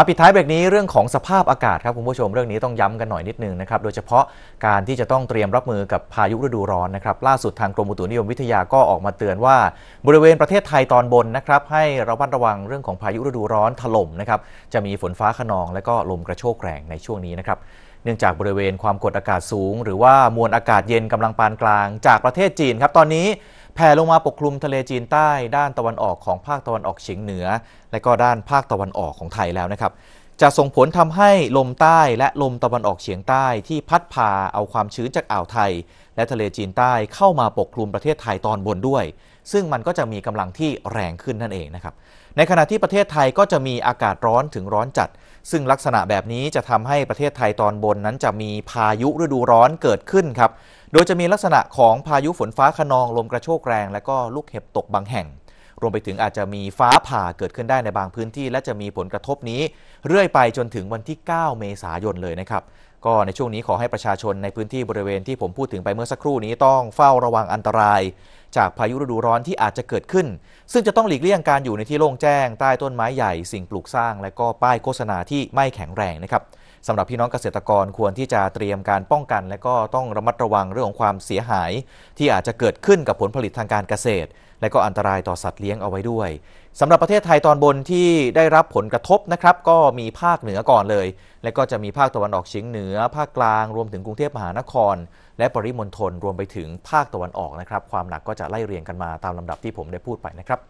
มาปิดท้ายเบรกนี้เรื่องของสภาพอากาศครับคุณผู้ชมเรื่องนี้ต้องย้ำกันหน่อยนิดนึงนะครับโดยเฉพาะการที่จะต้องเตรียมรับมือกับพายุฤดูร้อนนะครับล่าสุดทางกรมอุตุนิยมวิทยาก็ออกมาเตือนว่า บริเวณประเทศไทยตอนบนนะครับให้ระวัดระวังเรื่องของพายุฤดูร้อนถล่มนะครับจะมีฝนฟ้าขนองและก็ลมกระโชกแรงในช่วงนี้นะครับเนื่องจากบริเวณความกดอากาศสูง หรือว่ามวลอากาศเย็นกำลังปานกลาง จากประเทศจีนครับตอนนี้แผ่ลงมาปกคลุมทะเลจีนใต้ด้านตะวันออกของภาคตะวันออกเฉียงเหนือ และก็ด้านภาคตะวันออกของไทยแล้วนะครับจะส่งผลทำให้ลมใต้และลมตะวันออกเฉียงใต้ที่พัดพาเอาความชื้นจากอ่าวไทย และทะเลจีนใต้เข้ามาปกคลุมประเทศไทยตอนบนด้วย ซึ่งมันก็จะมีกำลังที่แรงขึ้นนั่นเองนะครับในขณะที่ประเทศไทยก็จะมีอากาศร้อนถึงร้อนจัด ซึ่งลักษณะแบบนี้จะทำให้ประเทศไทยตอนบนนั้นจะมีพายุฤดูร้อนเกิดขึ้นครับโดยจะมีลักษณะของพายุฝนฟ้าขนองลมกระโชกแรง และก็ลูกเห็บตกบางแห่งรวมไปถึงอาจจะมีฟ้าผ่าเกิดขึ้นได้ในบางพื้นที่ และจะมีผลกระทบนี้ เรื่อยไปจนถึงวันที่ 9 เมษายนเลยนะครับ ก็ในช่วงนี้ขอให้ประชาชนในพื้นที่บริเวณที่ผมพูดถึงไปเมื่อสักครู่นี้ต้องเฝ้าระวังอันตรายจากพายุฤดูร้อนที่อาจจะเกิดขึ้น ซึ่งจะต้องหลีกเลี่ยงการอยู่ในที่โล่งแจ้งใต้ต้นไม้ใหญ่สิ่งปลูกสร้าง และก็ป้ายโฆษณาที่ไม่แข็งแรงนะครับสำหรับพี่น้องเกษตรกรควรที่จะเตรียมการป้องกัน และก็ต้องระมัดระวังเรื่องของความเสียหาย ที่อาจจะเกิดขึ้นกับผลผลิตทางการเกษตร และก็อันตรายต่อสัตว์เลี้ยงเอาไว้ด้วยสำหรับประเทศไทยตอนบนที่ได้รับผลกระทบนะครับก็มีภาคเหนือก่อนเลย และก็จะมีภาคตะวันออกเฉียงเหนือ ภาคกลาง รวมถึงกรุงเทพมหานคร และปริมณฑลรวมไปถึงภาคตะวันออกนะครับความหนักก็จะไล่เรียงกันมาตามลำดับที่ผมได้พูดไปนะครับ